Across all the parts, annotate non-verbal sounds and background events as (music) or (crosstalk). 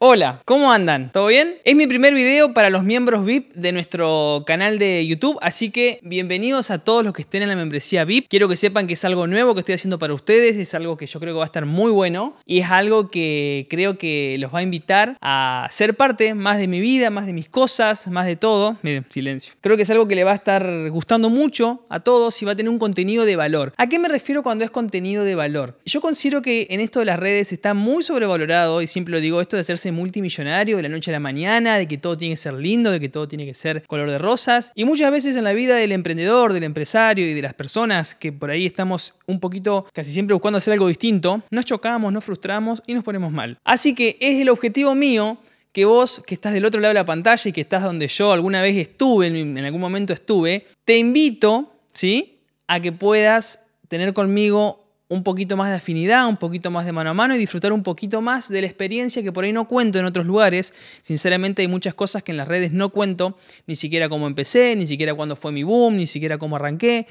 Hola, ¿cómo andan? ¿Todo bien? Es mi primer video para los miembros VIP de nuestro canal de YouTube, así que bienvenidos a todos los que estén en la membresía VIP. Quiero que sepan que es algo nuevo que estoy haciendo para ustedes, es algo que yo creo que va a estar muy bueno y es algo que creo que los va a invitar a ser parte más de mi vida, más de mis cosas, más de todo. Miren, silencio. Creo que es algo que le va a estar gustando mucho a todos y va a tener un contenido de valor. ¿A qué me refiero cuando es contenido de valor? Yo considero que en esto de las redes está muy sobrevalorado y siempre lo digo, esto de hacerse multimillonario de la noche a la mañana, de que todo tiene que ser lindo, de que todo tiene que ser color de rosas. Y muchas veces en la vida del emprendedor, del empresario y de las personas que por ahí estamos un poquito casi siempre buscando hacer algo distinto, nos chocamos, nos frustramos y nos ponemos mal. Así que es el objetivo mío que vos, que estás del otro lado de la pantalla y que estás donde yo alguna vez estuve, en algún momento estuve, te invito, ¿sí? A que puedas tener conmigo un poquito más de afinidad, un poquito más de mano a mano y disfrutar un poquito más de la experiencia que por ahí no cuento en otros lugares. Sinceramente hay muchas cosas que en las redes no cuento, ni siquiera cómo empecé, ni siquiera cuándo fue mi boom, ni siquiera cómo arranqué.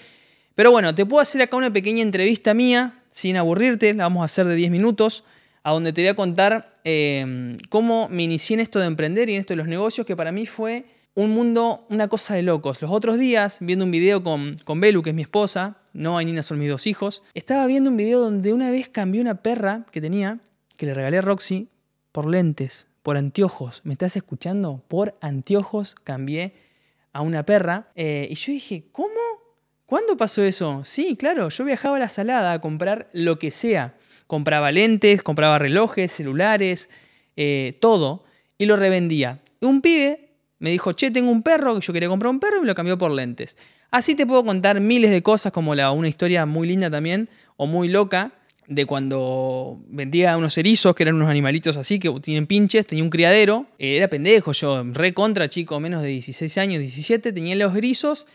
Pero bueno, te puedo hacer acá una pequeña entrevista mía, sin aburrirte, la vamos a hacer de 10 minutos, a donde te voy a contar em, cómo me inicié en esto de emprender y en esto de los negocios, que para mí fue un mundo, una cosa de locos. Los otros días, viendo un video con, con Belu, que es mi esposa, no, hay niñas, son mis dos hijos. Estaba viendo un video donde una vez cambié una perra que tenía, que le regalé a Roxy, por lentes, por anteojos. ¿Me estás escuchando? Por anteojos cambié a una perra. Eh, y yo dije, ¿cómo? ¿Cuándo pasó eso? Sí, claro, yo viajaba a la salada a comprar lo que sea. Compraba lentes, compraba relojes, celulares, eh, todo, y lo revendía. Un pibe me dijo, che, tengo un perro, que yo quería comprar un perro y me lo cambió por lentes. Así te puedo contar miles de cosas, como la, una historia muy linda también, o muy loca, de cuando vendía unos erizos, que eran unos animalitos así, que tienen pinches, tenía un criadero, era pendejo yo, re contra chico, menos de 16 años, 17, tenía los erizos,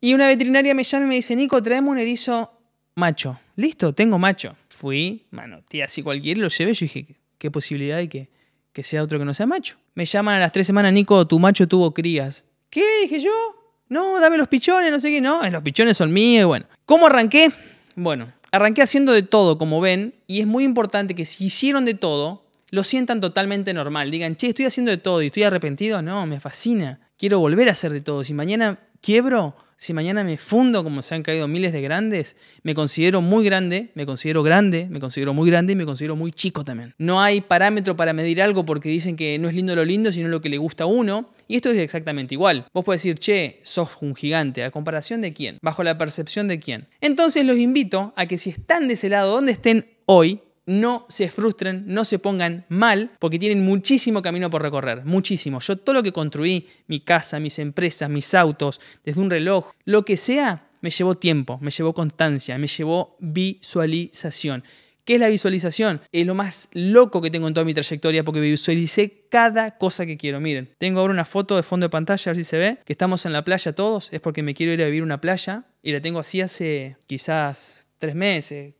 y una veterinaria me llama y me dice, Nico, traeme un erizo macho. Listo, tengo macho. Fui, mano, tía, si cualquiera, lo llevé, yo dije, qué posibilidad hay que, que sea otro que no sea macho. Me llaman a las tres semanas, Nico, tu macho tuvo crías. ¿Qué? Dije yo, no, dame los pichones, no sé qué, no, los pichones son míos y bueno. ¿Cómo arranqué? Bueno, arranqué haciendo de todo, como ven, y es muy importante que si hicieron de todo, lo sientan totalmente normal. Digan, che, estoy haciendo de todo y estoy arrepentido. No, me fascina. Quiero volver a hacer de todo. Si mañana quiebro, si mañana me fundo como se han caído miles de grandes, me considero muy grande, me considero grande, me considero muy grande y me considero muy chico también. No hay parámetro para medir algo porque dicen que no es lindo lo lindo, sino lo que le gusta a uno. Y esto es exactamente igual. Vos podés decir, che, sos un gigante, ¿a comparación de quién? ¿Bajo la percepción de quién? Entonces los invito a que si están de ese lado donde estén hoy, no se frustren, no se pongan mal, porque tienen muchísimo camino por recorrer, muchísimo. Yo todo lo que construí, mi casa, mis empresas, mis autos, desde un reloj, lo que sea, me llevó tiempo, me llevó constancia, me llevó visualización. ¿Qué es la visualización? Es lo más loco que tengo en toda mi trayectoria porque visualicé cada cosa que quiero. Miren, tengo ahora una foto de fondo de pantalla, a ver si se ve, que estamos en la playa todos, es porque me quiero ir a vivir una playa y la tengo así hace quizás tres meses,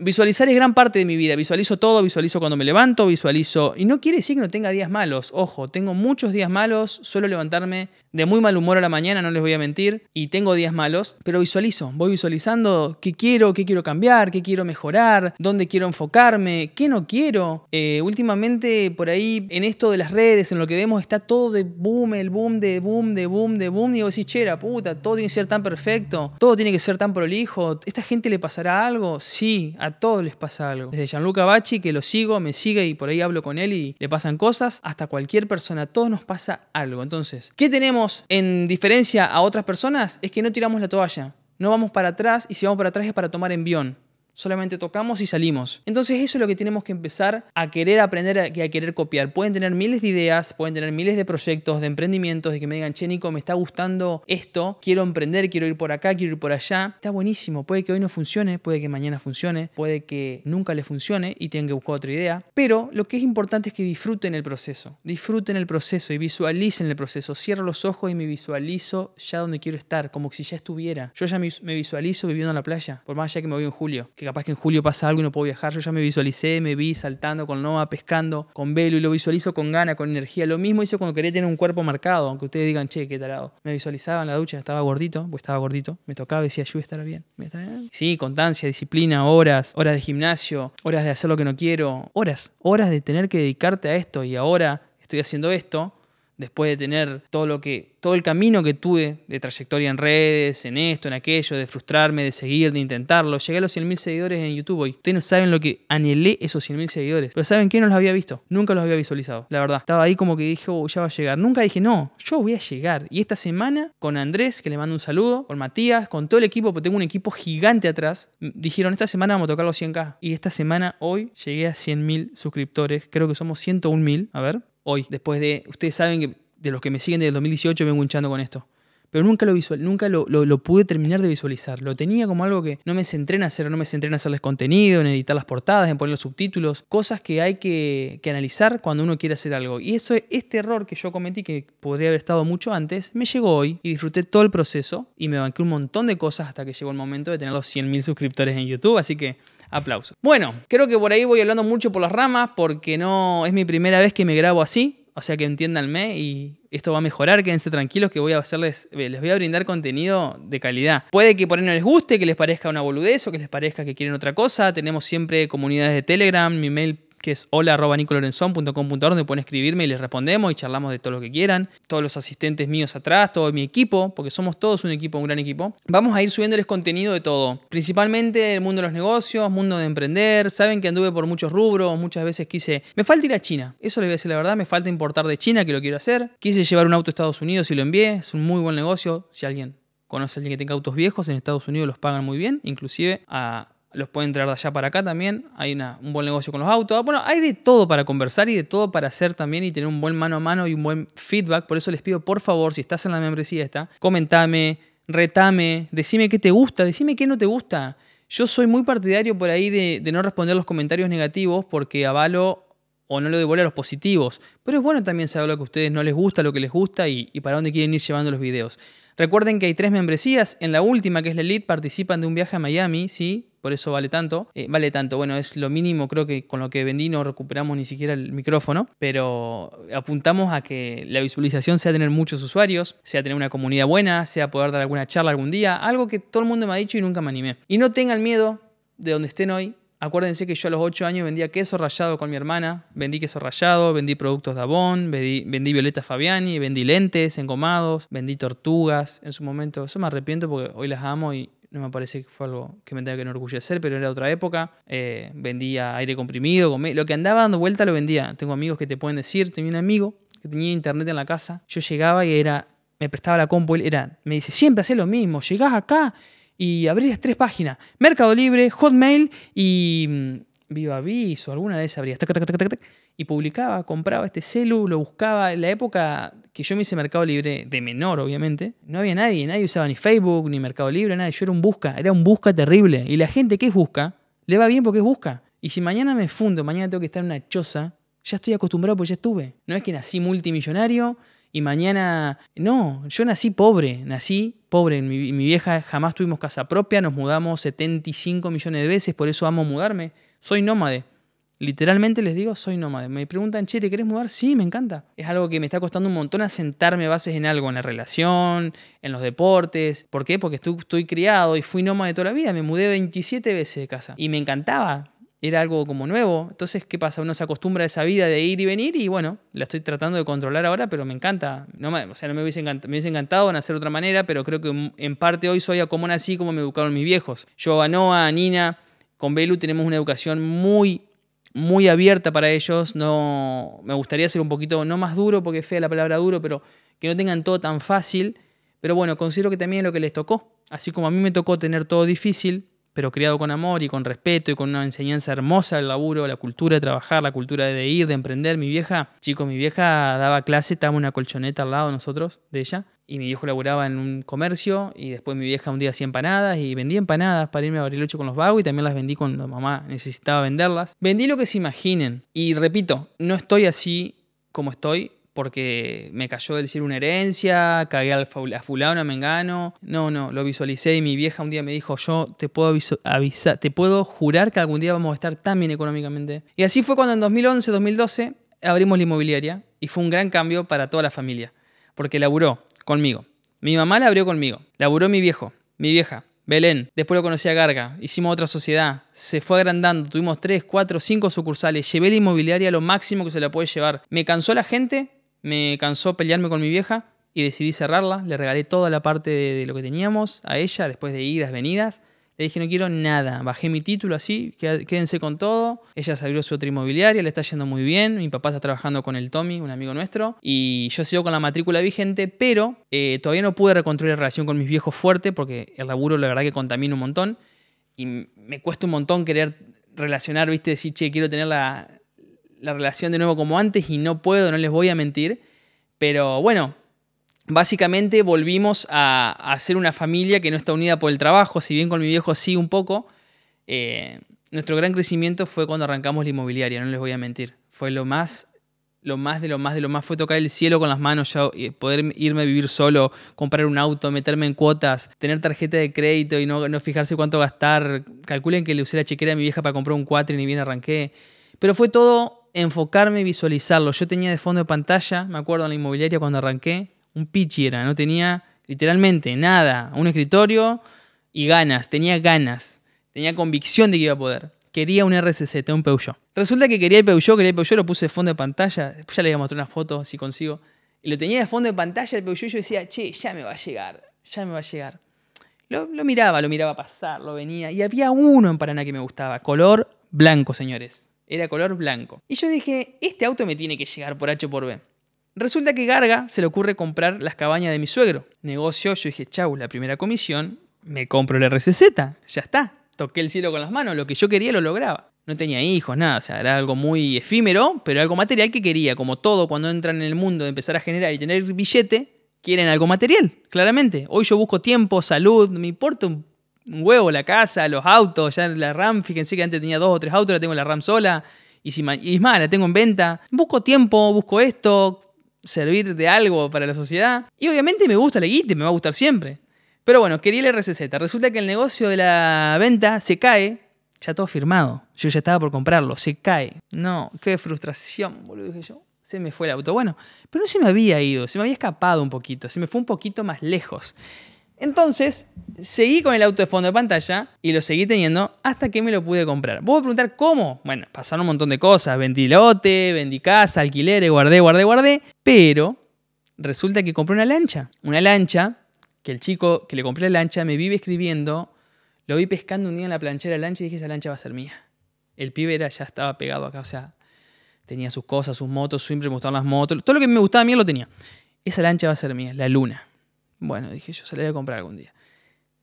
Visualizar es gran parte de mi vida. Visualizo todo, visualizo cuando me levanto, visualizo... Y no quiere decir que no tenga días malos. Ojo, tengo muchos días malos, suelo levantarme de muy mal humor a la mañana, no les voy a mentir, y tengo días malos, pero visualizo, voy visualizando qué quiero, qué quiero cambiar, qué quiero mejorar, dónde quiero enfocarme, qué no quiero. Eh, últimamente por ahí en esto de las redes, en lo que vemos, está todo de boom, el boom, de boom, de boom, de boom. Y vos decís, chera, puta, todo tiene que ser tan perfecto, todo tiene que ser tan prolijo, ¿esta gente le pasará algo? sí, a todos les pasa algo. Desde Gianluca Bacci, que lo sigo, me sigue y por ahí hablo con él y le pasan cosas, hasta cualquier persona, a todos nos pasa algo. Entonces, ¿qué tenemos en diferencia a otras personas? Es que no tiramos la toalla. No vamos para atrás y si vamos para atrás es para tomar envión. Solamente tocamos y salimos. Entonces eso es lo que tenemos que empezar a querer aprender y a querer copiar. Pueden tener miles de ideas, pueden tener miles de proyectos, de emprendimientos, de que me digan, chenico Nico, me está gustando esto, quiero emprender, quiero ir por acá, quiero ir por allá. Está buenísimo, puede que hoy no funcione, puede que mañana funcione, puede que nunca le funcione y tengan que buscar otra idea. Pero lo que es importante es que disfruten el proceso, disfruten el proceso y visualicen el proceso. Cierro los ojos y me visualizo ya donde quiero estar, como si ya estuviera. Yo ya me visualizo viviendo en la playa, por más allá que me voy en julio capaz que en julio pasa algo y no puedo viajar, yo ya me visualicé, me vi saltando con loma pescando, con velo y lo visualizo con gana, con energía. Lo mismo hice cuando quería tener un cuerpo marcado, aunque ustedes digan, che, qué tarado. Me visualizaba en la ducha, estaba gordito, pues estaba gordito, me tocaba y decía, yo voy a bien. Sí, constancia, disciplina, horas, horas de gimnasio, horas de hacer lo que no quiero, horas, horas de tener que dedicarte a esto y ahora estoy haciendo esto después de tener todo lo que todo el camino que tuve de trayectoria en redes, en esto, en aquello, de frustrarme, de seguir, de intentarlo, llegué a los 100.000 seguidores en YouTube hoy. Ustedes no saben lo que anhelé esos 100.000 seguidores, pero saben que no los había visto, nunca los había visualizado. La verdad, estaba ahí como que dije, oh, ya va a llegar. Nunca dije, no, yo voy a llegar. Y esta semana con Andrés, que le mando un saludo, con Matías, con todo el equipo, porque tengo un equipo gigante atrás, dijeron, esta semana vamos a tocar los 100k. Y esta semana hoy llegué a 100.000 suscriptores, creo que somos 101.000, a ver, hoy, después de, ustedes saben que de los que me siguen desde el 2018 vengo hinchando con esto. Pero nunca lo visual, nunca lo, pude terminar de visualizar. Lo tenía como algo que no me centré en hacer, no me centré en hacerles contenido, en editar las portadas, en poner los subtítulos, cosas que hay que, que analizar cuando uno quiere hacer algo. Y eso, este error que yo cometí, que podría haber estado mucho antes, me llegó hoy y disfruté todo el proceso y me banqué un montón de cosas hasta que llegó el momento de tener los 100.000 suscriptores en YouTube. Así que aplauso. Bueno, creo que por ahí voy hablando mucho por las ramas porque no es mi primera vez que me grabo así. O sea que entiéndanme y esto va a mejorar, quédense tranquilos que voy a hacerles, eh, les voy a brindar contenido de calidad. Puede que por ahí no les guste, que les parezca una boludez o que les parezca que quieren otra cosa. Tenemos siempre comunidades de Telegram, mi mail que es hola.nicolorenzon.com.ar, donde pueden escribirme y les respondemos y charlamos de todo lo que quieran. Todos los asistentes míos atrás, todo mi equipo, porque somos todos un equipo, un gran equipo. Vamos a ir subiéndoles contenido de todo, principalmente el mundo de los negocios, mundo de emprender. Saben que anduve por muchos rubros, muchas veces quise. Me falta ir a China, eso les voy a decir la verdad, me falta importar de China, que lo quiero hacer. Quise llevar un auto a Estados Unidos y lo envié, es un muy buen negocio. Si alguien conoce a alguien que tenga autos viejos, en Estados Unidos los pagan muy bien, inclusive a los pueden entrar de allá para acá también. Hay un buen negocio con los autos. Bueno, hay de todo para conversar y de todo para hacer también y tener un buen mano a mano y un buen feedback. Por eso les pido, por favor, si estás en la membresía esta, comentame, retame, decime qué te gusta, decime qué no te gusta. Yo soy muy partidario por ahí de, no responder los comentarios negativos porque avalo o no lo devuelvo a los positivos. Pero es bueno también saber lo que a ustedes no les gusta, lo que les gusta y, y, para dónde quieren ir llevando los videos. Recuerden que hay tres membresías. En la última, que es la Elite, participan de un viaje a Miami, ¿sí? por eso vale tanto. Eh, vale tanto, bueno, es lo mínimo, creo que con lo que vendí no recuperamos ni siquiera el micrófono, pero apuntamos a que la visualización sea tener muchos usuarios, sea tener una comunidad buena, sea poder dar alguna charla algún día, algo que todo el mundo me ha dicho y nunca me animé. Y no tengan miedo de donde estén hoy, Acuérdense que yo a los 8 años vendía queso rallado con mi hermana, vendí queso rallado, vendí productos de Avon, vendí, vendí Violeta Fabiani, vendí lentes, engomados, vendí tortugas en su momento. Eso me arrepiento porque hoy las amo y no me parece que fue algo que me tenga que enorgullecer, pero era otra época. Eh, vendía aire comprimido, lo que andaba dando vuelta lo vendía. Tengo amigos que te pueden decir, tenía un amigo que tenía internet en la casa. Yo llegaba y era, me prestaba la compu, era, me dice, siempre haces lo mismo, llegás acá y abrías tres páginas, Mercado Libre, Hotmail y mm, Viva Aviso, alguna de esas abría, y publicaba, compraba este celu, lo buscaba. En la época que yo me hice Mercado Libre, de menor obviamente, no había nadie, nadie usaba ni Facebook, ni Mercado Libre, nada. Yo era un busca, era un busca terrible. Y la gente que es busca, le va bien porque es busca. Y si mañana me fundo, mañana tengo que estar en una choza, ya estoy acostumbrado porque ya estuve. No es que nací multimillonario y mañana... No, yo nací pobre, nací pobre. Mi, mi vieja jamás tuvimos casa propia, nos mudamos 75 millones de veces, por eso amo mudarme soy nómade. Literalmente les digo, soy nómade. Me preguntan, che, ¿te querés mudar? Sí, me encanta. Es algo que me está costando un montón asentarme bases en algo, en la relación, en los deportes. ¿Por qué? Porque estoy, criado y fui nómade toda la vida. Me mudé 27 veces de casa. Y me encantaba era algo como nuevo. Entonces, ¿qué pasa? Uno se acostumbra a esa vida de ir y venir y bueno, la estoy tratando de controlar ahora, pero me encanta. o sea, no me hubiese, encantado, me nacer de otra manera, pero creo que en parte hoy soy a como así como me educaron mis viejos. Yo a a Nina, con Belu tenemos una educación muy, muy abierta para ellos. No, me gustaría ser un poquito, no más duro, porque es fea la palabra duro, pero que no tengan todo tan fácil. Pero bueno, considero que también es lo que les tocó. Así como a mí me tocó tener todo difícil, pero criado con amor y con respeto y con una enseñanza hermosa del laburo, la cultura de trabajar, la cultura de ir, de emprender. Mi vieja, chicos, mi vieja daba clase, estaba una colchoneta al lado nosotros, de ella. Y mi viejo laburaba en un comercio y después mi vieja un día hacía empanadas y vendía empanadas para irme a abrir el ocho con los vagos y también las vendí cuando mamá necesitaba venderlas. Vendí lo que se imaginen. Y repito, no estoy así como estoy porque me cayó del cielo una herencia, cagué al a fulano, a mengano. No, no, lo visualicé y mi vieja un día me dijo, yo te puedo avisar, te puedo jurar que algún día vamos a estar tan bien económicamente. Y así fue cuando en 2011, 2012 abrimos la inmobiliaria y fue un gran cambio para toda la familia, porque laburó conmigo. Mi mamá la abrió conmigo. Laburó mi viejo, mi vieja, Belén. Después lo conocí a Garga. Hicimos otra sociedad. Se fue agrandando. Tuvimos tres, cuatro, cinco sucursales. Llevé la inmobiliaria a lo máximo que se la puede llevar. Me cansó la gente. Me cansó pelearme con mi vieja y decidí cerrarla. Le regalé toda la parte de, de lo que teníamos a ella después de idas, venidas. Le dije, no quiero nada. Bajé mi título así, quédense con todo. Ella se abrió su otra inmobiliaria, le está yendo muy bien. Mi papá está trabajando con el Tommy, un amigo nuestro. Y yo sigo con la matrícula vigente, pero eh, todavía no pude reconstruir la relación con mis viejos fuerte porque el laburo la verdad que contamina un montón. Y me cuesta un montón querer relacionar, viste, decir, che, quiero tener la, la relación de nuevo como antes y no puedo, no les voy a mentir. Pero bueno, básicamente volvimos a, hacer ser una familia que no está unida por el trabajo, si bien con mi viejo sí un poco. Eh, nuestro gran crecimiento fue cuando arrancamos la inmobiliaria, no les voy a mentir. Fue lo más, lo más de lo más de lo más. Fue tocar el cielo con las manos, ya, poder irme a vivir solo, comprar un auto, meterme en cuotas, tener tarjeta de crédito y no, fijarse cuánto gastar. Calculen que le usé la chequera a mi vieja para comprar un cuatri y ni bien arranqué. Pero fue todo enfocarme y visualizarlo. Yo tenía de fondo de pantalla, me acuerdo en la inmobiliaria cuando arranqué, un pichi era, no tenía literalmente nada. Un escritorio y ganas, tenía ganas. Tenía convicción de que iba a poder. Quería un tenía un Peugeot. Resulta que quería el Peugeot, quería el Peugeot, lo puse de fondo de pantalla. Después ya le voy a mostrar una foto si consigo. Y lo tenía de fondo de pantalla el Peugeot y yo decía, che, ya me va a llegar, ya me va a llegar. Lo, lo miraba, lo miraba pasar, lo venía. Y había uno en Paraná que me gustaba, color blanco, señores. Era color blanco. Y yo dije, este auto me tiene que llegar por H por B. Resulta que Garga se le ocurre comprar las cabañas de mi suegro. Negocio, yo dije, chau, la primera comisión, me compro la RCZ, ya está. Toqué el cielo con las manos, lo que yo quería lo lograba. No tenía hijos, nada, o sea, era algo muy efímero, pero algo material que quería. Como todo, cuando entran en el mundo de empezar a generar y tener billete, quieren algo material, claramente. Hoy yo busco tiempo, salud, me importa un huevo la casa, los autos, ya la RAM, fíjense que antes tenía dos o tres autos, la tengo la RAM sola. Y, y es más, la tengo en venta. Busco tiempo, busco esto, servir de algo para la sociedad. Y obviamente me gusta la guita, me va a gustar siempre. Pero bueno, quería el RCZ. Resulta que el negocio de la venta se cae. Ya todo firmado. Yo ya estaba por comprarlo. Se cae. No, qué frustración, boludo, dije yo. Se me fue el auto. Bueno, pero no se me había ido. Se me había escapado un poquito. Se me fue un poquito más lejos. Entonces, seguí con el auto de fondo de pantalla y lo seguí teniendo hasta que me lo pude comprar. Vos a preguntar cómo. Bueno, pasaron un montón de cosas. Vendí lote, vendí casa, alquileres, guardé, guardé, guardé. Pero resulta que compré una lancha. Una lancha que el chico que le compré la lancha me vive escribiendo. Lo vi pescando un día en la planchera de la lancha y dije, esa lancha va a ser mía. El pibe ya estaba pegado acá, o sea, tenía sus cosas, sus motos, siempre me gustaban las motos. Todo lo que me gustaba a mí lo tenía. Esa lancha va a ser mía, la luna. Bueno, dije yo, se la voy a comprar algún día.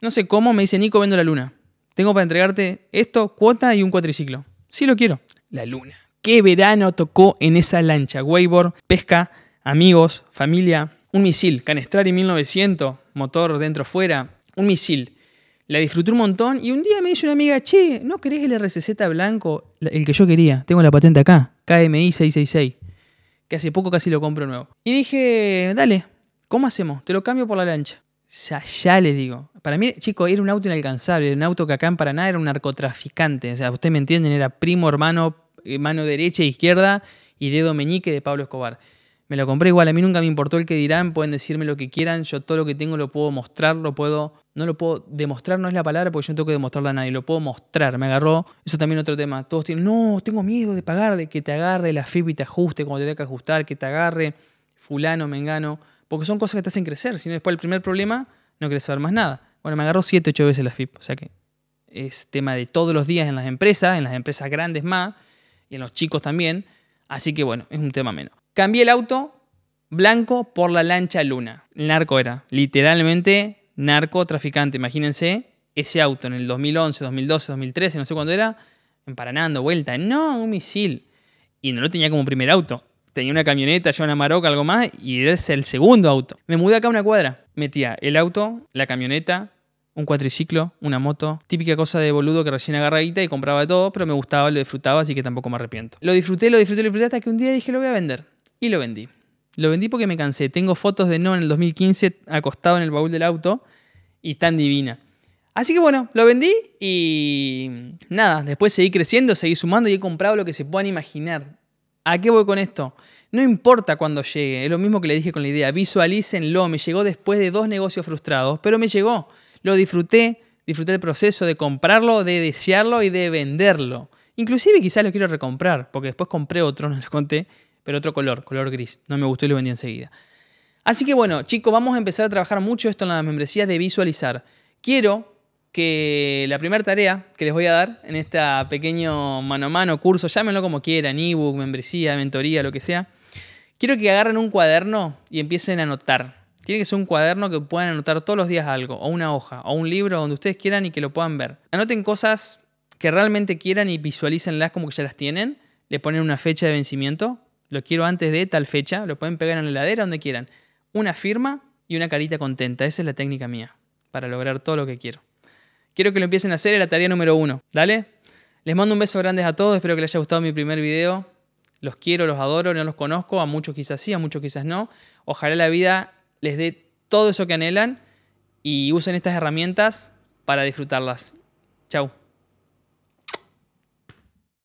No sé cómo, me dice Nico, vendo la luna. Tengo para entregarte esto, cuota y un cuatriciclo. Sí lo quiero. La luna. Qué verano tocó en esa lancha. Waveboard, pesca, amigos, familia. Un misil, Canestrari 1900, motor dentro fuera. Un misil. La disfruté un montón y un día me dice una amiga, che, ¿no querés el RCZ blanco? El que yo quería. Tengo la patente acá. KMI 666. Que hace poco casi lo compro nuevo. Y dije, dale, ¿Cómo hacemos? Te lo cambio por la lancha. Ya, ya le digo. Para mí, chico, era un auto inalcanzable, era un auto que acá en Paraná era un narcotraficante. O sea, ustedes me entienden, era primo, hermano, eh, mano derecha, e izquierda y dedo meñique de Pablo Escobar. Me lo compré igual, a mí nunca me importó el que dirán, pueden decirme lo que quieran, yo todo lo que tengo lo puedo mostrar, lo puedo, no lo puedo demostrar, no es la palabra porque yo no tengo que demostrarla a nadie, lo puedo mostrar, me agarró, eso también otro tema, todos tienen, no, tengo miedo de pagar, de que te agarre la FIP y te ajuste cuando te tenga que ajustar, que te agarre fulano, me engano porque son cosas que te hacen crecer. Si no, después el primer problema, no quieres saber más nada. Bueno, me agarró 7, 8 veces la FIP. O sea que es tema de todos los días en las empresas, en las empresas grandes más, y en los chicos también. Así que bueno, es un tema menos. Cambié el auto blanco por la lancha luna. El narco era, literalmente, narcotraficante. Imagínense ese auto en el 2011, 2012, 2013, no sé cuándo era, Emparanando, vuelta. No, un misil. Y no lo tenía como primer auto tenía una camioneta, yo una maroca, algo más, y es el segundo auto. Me mudé acá a una cuadra. Metía el auto, la camioneta, un cuatriciclo, una moto, típica cosa de boludo que recién agarradita y compraba todo, pero me gustaba, lo disfrutaba, así que tampoco me arrepiento. Lo disfruté, lo disfruté, lo disfruté hasta que un día dije lo voy a vender. Y lo vendí. Lo vendí porque me cansé. Tengo fotos de No en el 2015 acostado en el baúl del auto y tan divina. Así que bueno, lo vendí y nada, después seguí creciendo, seguí sumando y he comprado lo que se puedan imaginar ¿A qué voy con esto? No importa cuándo llegue, es lo mismo que le dije con la idea, visualícenlo, me llegó después de dos negocios frustrados, pero me llegó, lo disfruté, disfruté el proceso de comprarlo, de desearlo y de venderlo. Inclusive quizás lo quiero recomprar, porque después compré otro, (laughs) no les conté, pero otro color, color gris, no me gustó y lo vendí enseguida. Así que bueno, chicos, vamos a empezar a trabajar mucho esto en la membresía de visualizar. Quiero que la primera tarea que les voy a dar en este pequeño mano a mano, curso, llámenlo como quieran, ebook, membresía, mentoría, lo que sea, quiero que agarren un cuaderno y empiecen a anotar. Tiene que ser un cuaderno que puedan anotar todos los días algo, o una hoja, o un libro, donde ustedes quieran y que lo puedan ver. Anoten cosas que realmente quieran y visualícenlas como que ya las tienen. Le ponen una fecha de vencimiento. Lo quiero antes de tal fecha. Lo pueden pegar en la heladera, donde quieran. Una firma y una carita contenta. Esa es la técnica mía para lograr todo lo que quiero. Quiero que lo empiecen a hacer, es la tarea número uno. ¿Dale? Les mando un beso grande a todos, espero que les haya gustado mi primer video. Los quiero, los adoro, no los conozco, a muchos quizás sí, a muchos quizás no. Ojalá la vida les dé todo eso que anhelan y usen estas herramientas para disfrutarlas. Chau.